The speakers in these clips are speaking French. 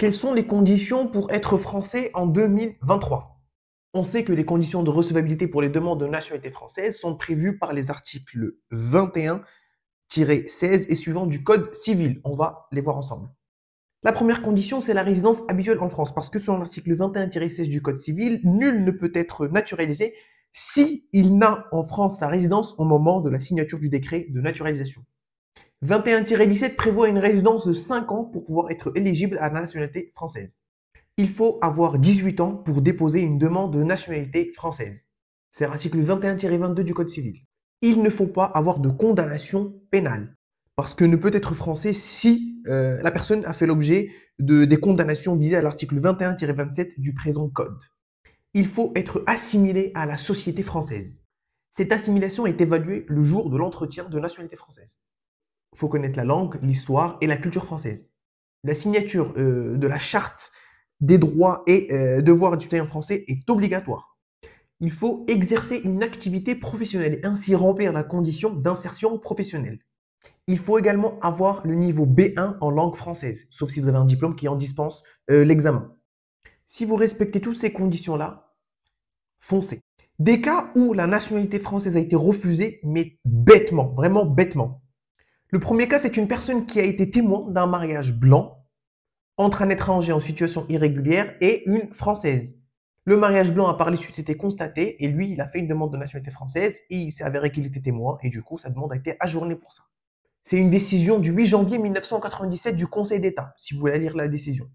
Quelles sont les conditions pour être français en 2023 On sait que les conditions de recevabilité pour les demandes de nationalité française sont prévues par les articles 21 16 et suivant du Code civil. On va les voir ensemble. La première condition, c'est la résidence habituelle en France, parce que selon l'article 21-16 du Code civil, nul ne peut être naturalisé si n'a en France sa résidence au moment de la signature du décret de naturalisation. 21-17 prévoit une résidence de 5 ans pour pouvoir être éligible à la nationalité française. Il faut avoir 18 ans pour déposer une demande de nationalité française. C'est l'article 21-22 du Code civil. Il ne faut pas avoir de condamnation pénale parce que ne peut être français si euh, la personne a fait l'objet de, des condamnations visées à l'article 21-27 du présent Code. Il faut être assimilé à la société française. Cette assimilation est évaluée le jour de l'entretien de nationalité française faut connaître la langue, l'histoire et la culture française. La signature euh, de la charte des droits et euh, devoirs du citoyen français est obligatoire. Il faut exercer une activité professionnelle et ainsi remplir la condition d'insertion professionnelle. Il faut également avoir le niveau B1 en langue française, sauf si vous avez un diplôme qui en dispense euh, l'examen. Si vous respectez toutes ces conditions-là, foncez. Des cas où la nationalité française a été refusée, mais bêtement, vraiment bêtement. Le premier cas, c'est une personne qui a été témoin d'un mariage blanc entre un étranger en situation irrégulière et une Française. Le mariage blanc a par la suite été constaté et lui, il a fait une demande de nationalité française et il s'est avéré qu'il était témoin et du coup, sa demande a été ajournée pour ça. C'est une décision du 8 janvier 1997 du Conseil d'État, si vous voulez lire la décision.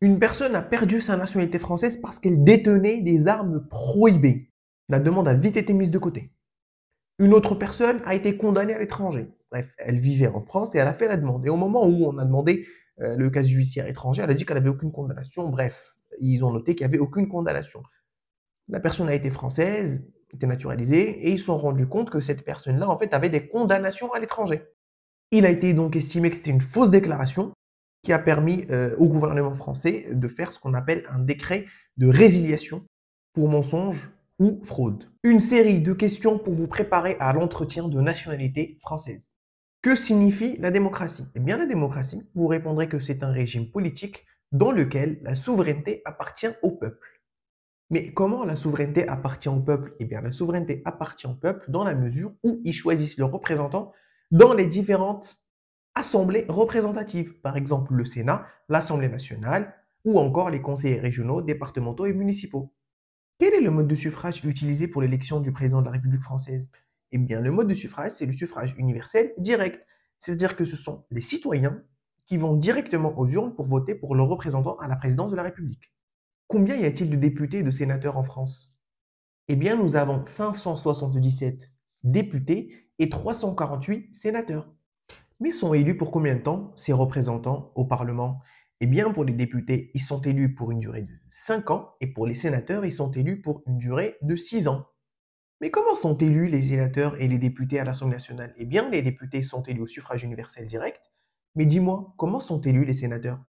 Une personne a perdu sa nationalité française parce qu'elle détenait des armes prohibées. La demande a vite été mise de côté. Une autre personne a été condamnée à l'étranger. Bref, elle vivait en France et elle a fait la demande. Et au moment où on a demandé euh, le cas judiciaire étranger, elle a dit qu'elle n'avait aucune condamnation. Bref, ils ont noté qu'il n'y avait aucune condamnation. La personne a été française, était naturalisée, et ils se sont rendus compte que cette personne-là, en fait, avait des condamnations à l'étranger. Il a été donc estimé que c'était une fausse déclaration qui a permis euh, au gouvernement français de faire ce qu'on appelle un décret de résiliation pour mensonge ou fraude. Une série de questions pour vous préparer à l'entretien de nationalité française. Que signifie la démocratie Eh bien, la démocratie, vous répondrez que c'est un régime politique dans lequel la souveraineté appartient au peuple. Mais comment la souveraineté appartient au peuple Eh bien, la souveraineté appartient au peuple dans la mesure où ils choisissent leurs représentants dans les différentes assemblées représentatives, par exemple le Sénat, l'Assemblée nationale ou encore les conseillers régionaux, départementaux et municipaux. Quel est le mode de suffrage utilisé pour l'élection du président de la République française Eh bien, le mode de suffrage, c'est le suffrage universel direct. C'est-à-dire que ce sont les citoyens qui vont directement aux urnes pour voter pour leur représentant à la présidence de la République. Combien y a-t-il de députés et de sénateurs en France Eh bien, nous avons 577 députés et 348 sénateurs. Mais sont élus pour combien de temps ces représentants au Parlement eh bien, pour les députés, ils sont élus pour une durée de 5 ans et pour les sénateurs, ils sont élus pour une durée de 6 ans. Mais comment sont élus les sénateurs et les députés à l'Assemblée nationale Eh bien, les députés sont élus au suffrage universel direct. Mais dis-moi, comment sont élus les sénateurs